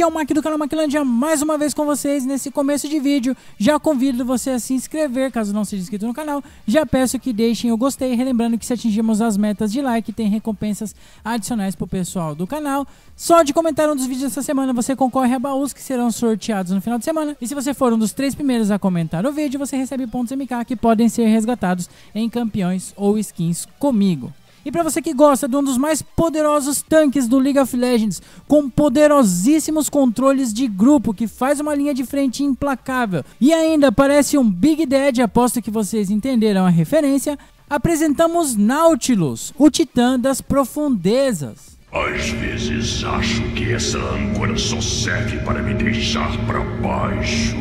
aqui é o Mac do canal Maquilândia mais uma vez com vocês nesse começo de vídeo. Já convido você a se inscrever caso não seja inscrito no canal. Já peço que deixem o gostei, relembrando que se atingirmos as metas de like, tem recompensas adicionais para o pessoal do canal. Só de comentar um dos vídeos dessa semana, você concorre a baús que serão sorteados no final de semana. E se você for um dos três primeiros a comentar o vídeo, você recebe pontos MK que podem ser resgatados em campeões ou skins comigo. E para você que gosta de um dos mais poderosos tanques do League of Legends, com poderosíssimos controles de grupo que faz uma linha de frente implacável e ainda parece um Big Dead, aposto que vocês entenderam a referência, apresentamos Nautilus, o titã das profundezas. Às vezes acho que essa âncora só serve para me deixar para baixo.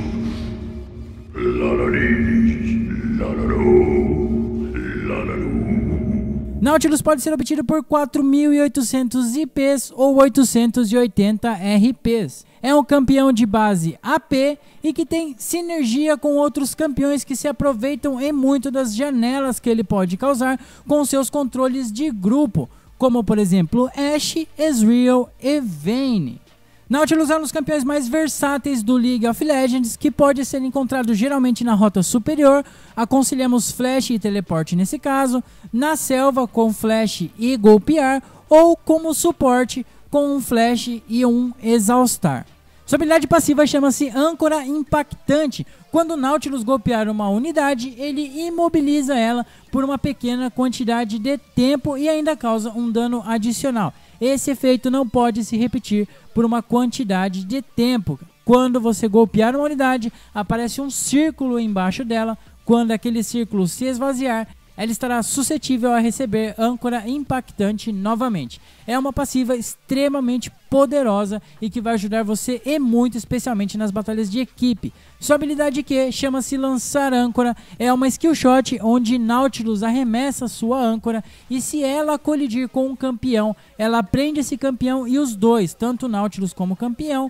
Lalarim, lalarou. Nautilus pode ser obtido por 4.800 IPs ou 880 RPs. É um campeão de base AP e que tem sinergia com outros campeões que se aproveitam em muito das janelas que ele pode causar com seus controles de grupo, como por exemplo Ashe, Ezreal e Vayne. Nautilus é um dos campeões mais versáteis do League of Legends, que pode ser encontrado geralmente na rota superior, aconselhamos flash e teleporte nesse caso, na selva com flash e golpear, ou como suporte com um flash e um exaustar. Sua habilidade passiva chama-se âncora impactante. Quando o Nautilus golpear uma unidade, ele imobiliza ela por uma pequena quantidade de tempo e ainda causa um dano adicional. Esse efeito não pode se repetir por uma quantidade de tempo. Quando você golpear uma unidade, aparece um círculo embaixo dela. Quando aquele círculo se esvaziar, ela estará suscetível a receber âncora impactante novamente. É uma passiva extremamente poderosa e que vai ajudar você e muito, especialmente nas batalhas de equipe. Sua habilidade que chama-se lançar âncora é uma skill shot onde Nautilus arremessa sua âncora e se ela colidir com um campeão, ela prende esse campeão e os dois, tanto Nautilus como campeão,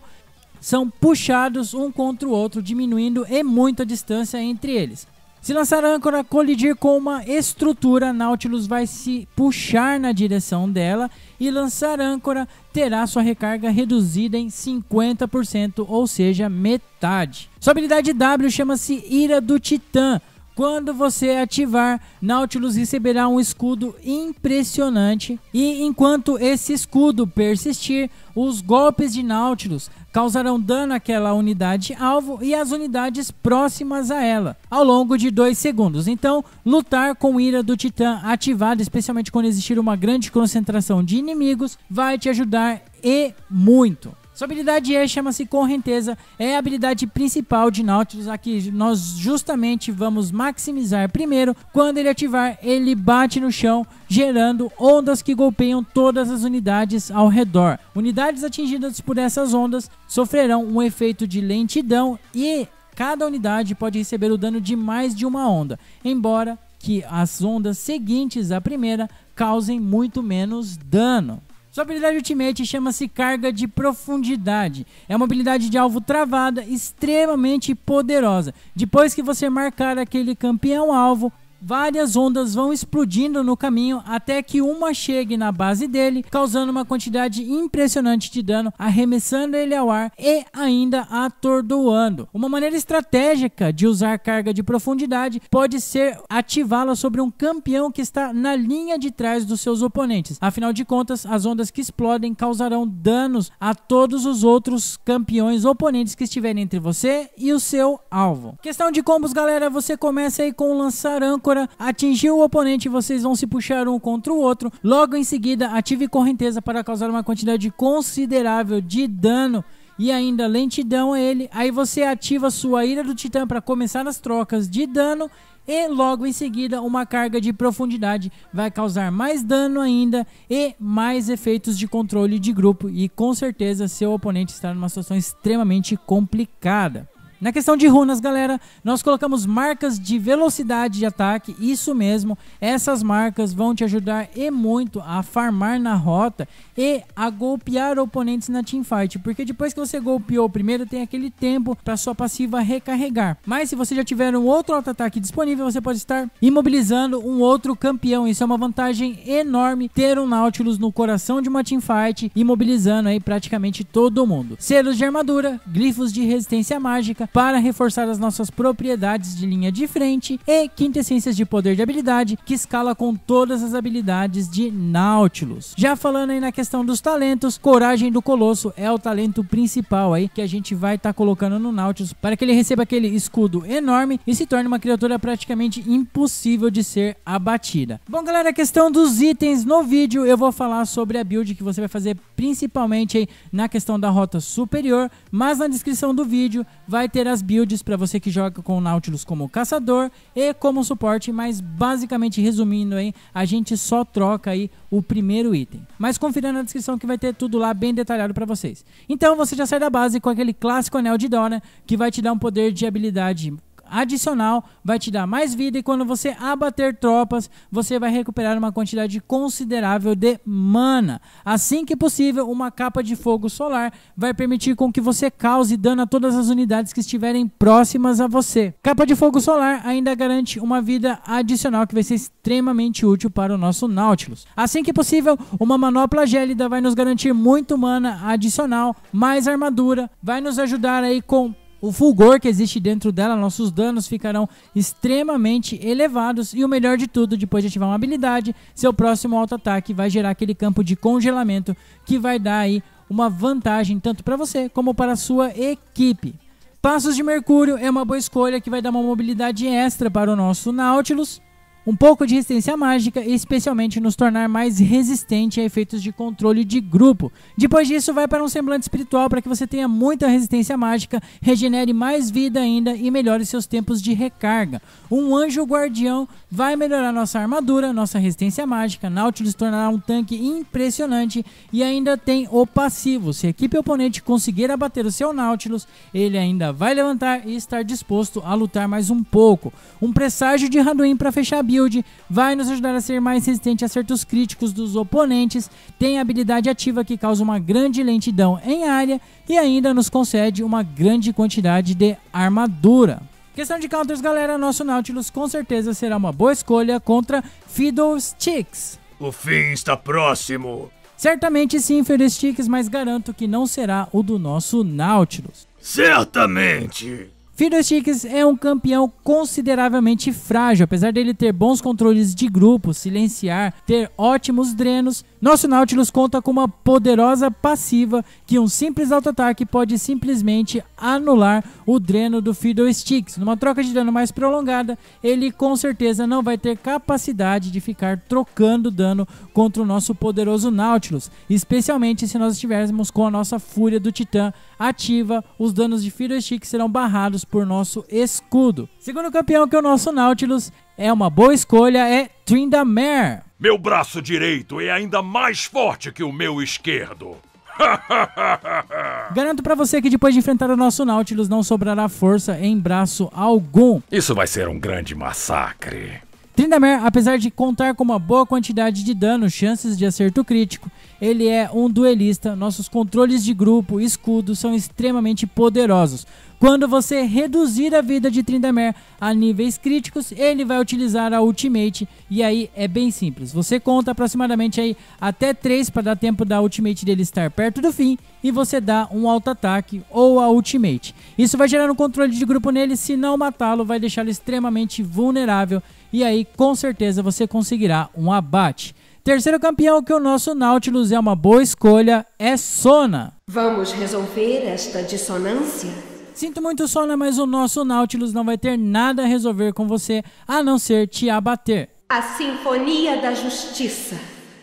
são puxados um contra o outro, diminuindo e muito a distância entre eles. Se lançar a âncora colidir com uma estrutura, Nautilus vai se puxar na direção dela e lançar âncora terá sua recarga reduzida em 50%, ou seja, metade. Sua habilidade W chama-se Ira do Titã. Quando você ativar, Nautilus receberá um escudo impressionante e enquanto esse escudo persistir, os golpes de Nautilus causarão dano àquela unidade alvo e às unidades próximas a ela ao longo de 2 segundos. Então, lutar com ira do titã ativado, especialmente quando existir uma grande concentração de inimigos, vai te ajudar e muito. Sua habilidade E chama-se Correnteza, é a habilidade principal de Nautilus, a que nós justamente vamos maximizar primeiro. Quando ele ativar, ele bate no chão, gerando ondas que golpeiam todas as unidades ao redor. Unidades atingidas por essas ondas sofrerão um efeito de lentidão e cada unidade pode receber o dano de mais de uma onda, embora que as ondas seguintes à primeira causem muito menos dano. Sua habilidade Ultimate chama-se Carga de Profundidade. É uma habilidade de alvo travada extremamente poderosa. Depois que você marcar aquele campeão alvo, Várias ondas vão explodindo no caminho até que uma chegue na base dele, causando uma quantidade impressionante de dano, arremessando ele ao ar e ainda atordoando. Uma maneira estratégica de usar carga de profundidade pode ser ativá-la sobre um campeão que está na linha de trás dos seus oponentes. Afinal de contas, as ondas que explodem causarão danos a todos os outros campeões oponentes que estiverem entre você e o seu alvo. Questão de combos, galera, você começa aí com o lançarão âncora, atingir o oponente vocês vão se puxar um contra o outro. Logo em seguida, ative correnteza para causar uma quantidade considerável de dano e ainda lentidão a ele. Aí você ativa sua ira do titã para começar as trocas de dano e logo em seguida uma carga de profundidade vai causar mais dano ainda e mais efeitos de controle de grupo e com certeza seu oponente está numa situação extremamente complicada. Na questão de runas, galera, nós colocamos marcas de velocidade de ataque, isso mesmo. Essas marcas vão te ajudar e muito a farmar na rota e a golpear oponentes na teamfight, porque depois que você golpeou primeiro, tem aquele tempo para sua passiva recarregar. Mas se você já tiver um outro auto-ataque disponível, você pode estar imobilizando um outro campeão. Isso é uma vantagem enorme ter um Nautilus no coração de uma teamfight, imobilizando aí praticamente todo mundo. Selos de armadura, glifos de resistência mágica, para reforçar as nossas propriedades de linha de frente e quintessências de poder de habilidade que escala com todas as habilidades de Nautilus. Já falando aí na questão dos talentos, Coragem do Colosso é o talento principal aí que a gente vai estar tá colocando no Nautilus para que ele receba aquele escudo enorme e se torne uma criatura praticamente impossível de ser abatida. Bom, galera, a questão dos itens no vídeo eu vou falar sobre a build que você vai fazer principalmente aí na questão da rota superior, mas na descrição do vídeo vai ter ter as builds para você que joga com o Nautilus como caçador e como suporte, mas basicamente resumindo aí, a gente só troca aí o primeiro item. Mas confira na descrição que vai ter tudo lá bem detalhado para vocês. Então você já sai da base com aquele clássico anel de Dona que vai te dar um poder de habilidade adicional vai te dar mais vida e quando você abater tropas, você vai recuperar uma quantidade considerável de mana. Assim que possível, uma capa de fogo solar vai permitir com que você cause dano a todas as unidades que estiverem próximas a você. Capa de fogo solar ainda garante uma vida adicional que vai ser extremamente útil para o nosso Nautilus. Assim que possível, uma manopla gélida vai nos garantir muito mana adicional, mais armadura, vai nos ajudar aí com o fulgor que existe dentro dela, nossos danos ficarão extremamente elevados. E o melhor de tudo, depois de ativar uma habilidade, seu próximo auto-ataque vai gerar aquele campo de congelamento que vai dar aí uma vantagem tanto para você como para a sua equipe. Passos de Mercúrio é uma boa escolha que vai dar uma mobilidade extra para o nosso Nautilus. Um pouco de resistência mágica, especialmente nos tornar mais resistente a efeitos de controle de grupo. Depois disso, vai para um semblante espiritual para que você tenha muita resistência mágica, regenere mais vida ainda e melhore seus tempos de recarga. Um anjo guardião vai melhorar nossa armadura, nossa resistência mágica, Nautilus tornará um tanque impressionante e ainda tem o passivo. Se a equipe oponente conseguir abater o seu Nautilus, ele ainda vai levantar e estar disposto a lutar mais um pouco. Um presságio de Hadouin para fechar a build vai nos ajudar a ser mais resistente a certos críticos dos oponentes, tem habilidade ativa que causa uma grande lentidão em área e ainda nos concede uma grande quantidade de armadura. Questão de counters, galera, nosso Nautilus com certeza será uma boa escolha contra Fiddlesticks. O fim está próximo. Certamente sim, Fiddlesticks, mas garanto que não será o do nosso Nautilus. Certamente. Fiddlesticks é um campeão consideravelmente frágil, apesar dele ter bons controles de grupo, silenciar, ter ótimos drenos, nosso Nautilus conta com uma poderosa passiva que um simples auto-ataque pode simplesmente anular o dreno do Sticks. Numa troca de dano mais prolongada, ele com certeza não vai ter capacidade de ficar trocando dano contra o nosso poderoso Nautilus, especialmente se nós estivermos com a nossa Fúria do Titã ativa, os danos de Sticks serão barrados por nosso escudo. Segundo campeão que é o nosso Nautilus, é uma boa escolha, é Tryndamere. Meu braço direito é ainda mais forte que o meu esquerdo. Garanto para você que depois de enfrentar o nosso Nautilus não sobrará força em braço algum. Isso vai ser um grande massacre. Trindamer, apesar de contar com uma boa quantidade de dano, chances de acerto crítico, ele é um duelista. Nossos controles de grupo, escudo são extremamente poderosos. Quando você reduzir a vida de Tryndamere a níveis críticos, ele vai utilizar a ultimate e aí é bem simples. Você conta aproximadamente aí até 3 para dar tempo da ultimate dele estar perto do fim e você dá um alto ataque ou a ultimate. Isso vai gerar um controle de grupo nele, se não matá-lo vai deixá-lo extremamente vulnerável e aí com certeza você conseguirá um abate. Terceiro campeão que é o nosso Nautilus é uma boa escolha é Sona. Vamos resolver esta dissonância? Sinto muito sono, mas o nosso Nautilus não vai ter nada a resolver com você, a não ser te abater. A Sinfonia da Justiça.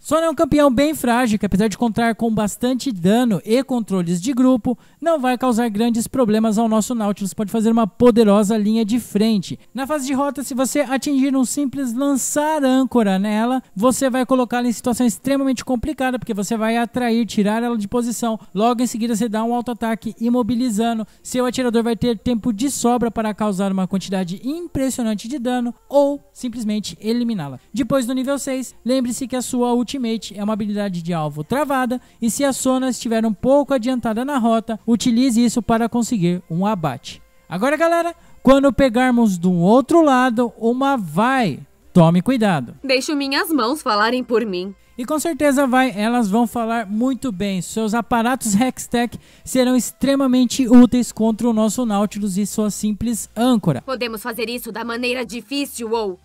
Sona é um campeão bem frágil que, apesar de contar com bastante dano e controles de grupo, não vai causar grandes problemas ao nosso Nautilus, pode fazer uma poderosa linha de frente. Na fase de rota, se você atingir um simples lançar âncora nela, você vai colocá-la em situação extremamente complicada, porque você vai atrair, tirar ela de posição, logo em seguida você dá um auto-ataque imobilizando, seu atirador vai ter tempo de sobra para causar uma quantidade impressionante de dano ou simplesmente eliminá-la. Depois do nível 6, lembre-se que a sua última Ultimate é uma habilidade de alvo travada e se a Sona estiver um pouco adiantada na rota, utilize isso para conseguir um abate. Agora, galera, quando pegarmos do outro lado, uma vai. Tome cuidado. Deixo minhas mãos falarem por mim. E com certeza vai, elas vão falar muito bem. Seus aparatos Hextech serão extremamente úteis contra o nosso Nautilus e sua simples âncora. Podemos fazer isso da maneira difícil ou...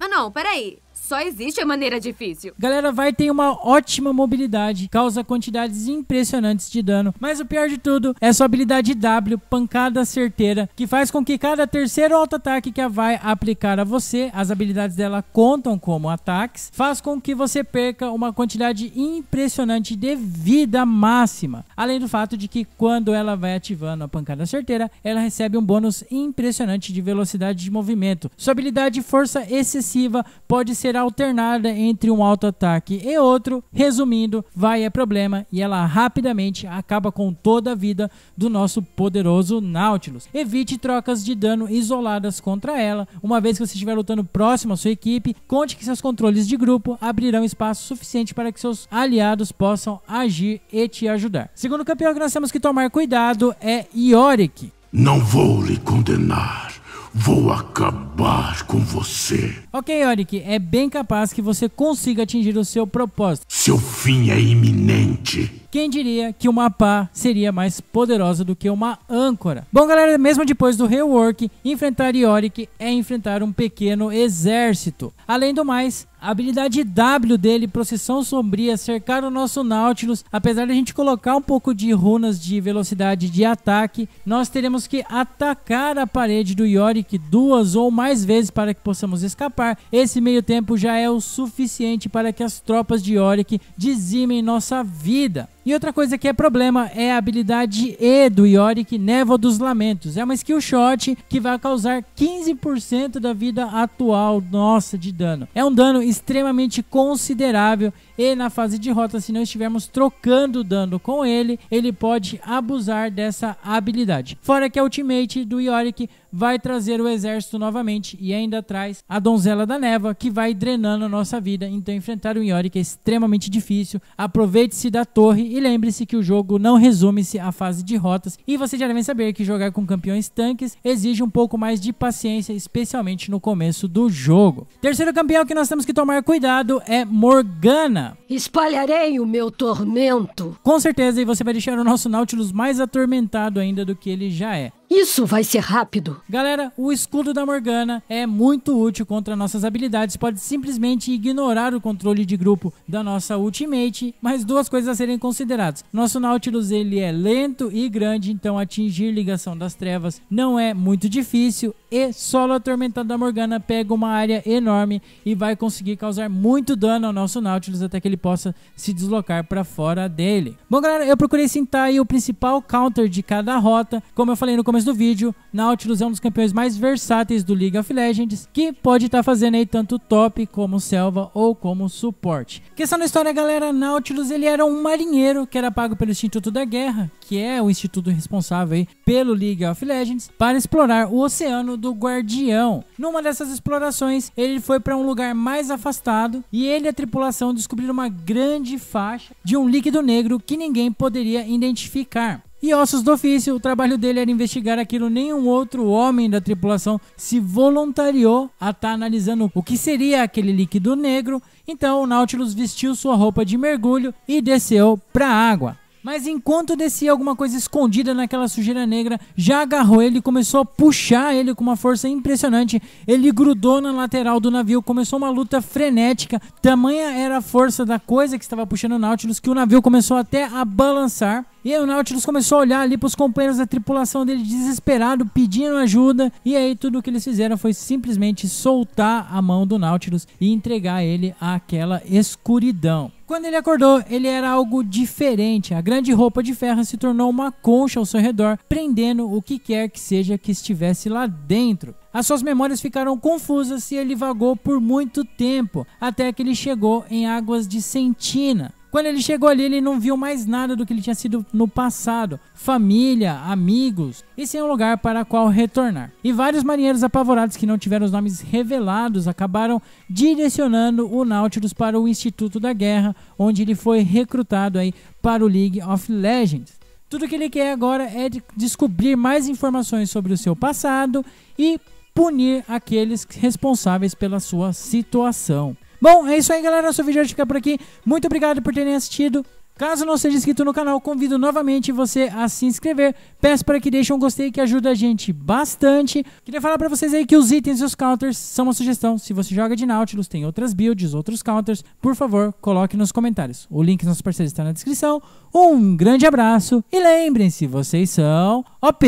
Ah não, peraí. Só existe a maneira difícil. Galera, vai ter uma ótima mobilidade, causa quantidades impressionantes de dano, mas o pior de tudo é sua habilidade W, pancada certeira, que faz com que cada terceiro auto-ataque que a vai aplicar a você, as habilidades dela contam como ataques, faz com que você perca uma quantidade impressionante de vida máxima. Além do fato de que quando ela vai ativando a pancada certeira, ela recebe um bônus impressionante de velocidade de movimento. Sua habilidade força excessiva pode ser será alternada entre um auto-ataque e outro. Resumindo, vai é problema e ela rapidamente acaba com toda a vida do nosso poderoso Nautilus. Evite trocas de dano isoladas contra ela. Uma vez que você estiver lutando próximo à sua equipe, conte que seus controles de grupo abrirão espaço suficiente para que seus aliados possam agir e te ajudar. Segundo campeão que nós temos que tomar cuidado é Yorick. Não vou lhe condenar. Vou acabar com você. Ok, Oric, é bem capaz que você consiga atingir o seu propósito. Seu fim é iminente. Quem diria que uma pá seria mais poderosa do que uma âncora? Bom, galera, mesmo depois do rework, enfrentar Yorick é enfrentar um pequeno exército. Além do mais, a habilidade W dele, processão Sombria, cercar o nosso Nautilus. Apesar de a gente colocar um pouco de runas de velocidade de ataque, nós teremos que atacar a parede do Yorick duas ou mais vezes para que possamos escapar. Esse meio tempo já é o suficiente para que as tropas de Yorick dizimem nossa vida. E outra coisa que é problema é a habilidade E do Yorick, Névoa dos Lamentos. É uma skill shot que vai causar 15% da vida atual nossa de dano. É um dano extremamente considerável e na fase de rota, se não estivermos trocando dano com ele, ele pode abusar dessa habilidade. Fora que a ultimate do Yorick vai trazer o exército novamente e ainda traz a donzela da neva que vai drenando a nossa vida. Então enfrentar o Yorick é extremamente difícil. Aproveite-se da torre e lembre-se que o jogo não resume-se à fase de rotas e você já deve saber que jogar com campeões tanques exige um pouco mais de paciência, especialmente no começo do jogo. Terceiro campeão que nós temos que tomar cuidado é Morgana. Espalharei o meu tormento. Com certeza, e você vai deixar o nosso Nautilus mais atormentado ainda do que ele já é. Isso vai ser rápido. Galera, o escudo da Morgana é muito útil contra nossas habilidades. Pode simplesmente ignorar o controle de grupo da nossa ultimate. Mas duas coisas a serem consideradas. Nosso Nautilus ele é lento e grande, então atingir ligação das trevas não é muito difícil. E solo atormentado da Morgana pega uma área enorme e vai conseguir causar muito dano ao nosso Nautilus até que ele possa se deslocar para fora dele. Bom, galera, eu procurei sentar aí o principal counter de cada rota. Como eu falei no começo do vídeo, Nautilus é um dos campeões mais versáteis do League of Legends, que pode estar tá fazendo aí tanto top como selva ou como suporte. Questão da história, galera, Nautilus ele era um marinheiro que era pago pelo Instituto da Guerra, que é o instituto responsável aí pelo League of Legends, para explorar o Oceano do Guardião. Numa dessas explorações, ele foi para um lugar mais afastado e ele e a tripulação descobriram uma grande faixa de um líquido negro que ninguém poderia identificar. E ossos do ofício, o trabalho dele era investigar aquilo. Nenhum outro homem da tripulação se voluntariou a estar tá analisando o que seria aquele líquido negro. Então o Nautilus vestiu sua roupa de mergulho e desceu para a água. Mas enquanto descia alguma coisa escondida naquela sujeira negra, já agarrou ele, e começou a puxar ele com uma força impressionante. Ele grudou na lateral do navio, começou uma luta frenética. Tamanha era a força da coisa que estava puxando o Nautilus que o navio começou até a balançar. E aí o Nautilus começou a olhar ali para os companheiros da tripulação dele desesperado, pedindo ajuda. E aí tudo o que eles fizeram foi simplesmente soltar a mão do Nautilus e entregar ele àquela escuridão. Quando ele acordou, ele era algo diferente. A grande roupa de ferro se tornou uma concha ao seu redor, prendendo o que quer que seja que estivesse lá dentro. As suas memórias ficaram confusas e ele vagou por muito tempo, até que ele chegou em águas de Sentina. Quando ele chegou ali, ele não viu mais nada do que ele tinha sido no passado: família, amigos e sem é um lugar para qual retornar. E vários marinheiros apavorados que não tiveram os nomes revelados acabaram direcionando o Nautilus para o Instituto da Guerra, onde ele foi recrutado aí para o League of Legends. Tudo que ele quer agora é de descobrir mais informações sobre o seu passado e punir aqueles responsáveis pela sua situação. Bom, é isso aí, galera. Nosso vídeo hoje fica por aqui. Muito obrigado por terem assistido. Caso não seja inscrito no canal, convido novamente você a se inscrever. Peço para que deixe um gostei que ajuda a gente bastante. Queria falar para vocês aí que os itens e os counters são uma sugestão. Se você joga de Nautilus, tem outras builds, outros counters, por favor, coloque nos comentários. O link dos nossos parceiros está na descrição. Um grande abraço e lembrem-se, vocês são OP!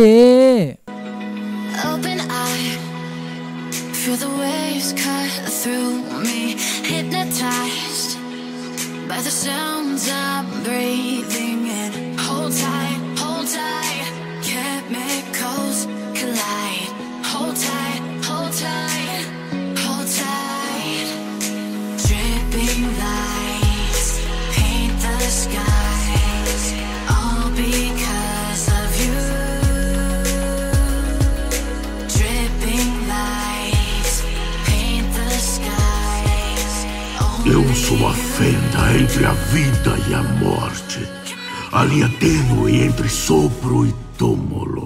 by the sounds I'm breathing vida e a morte, a linha é tênue entre sopro e túmulo.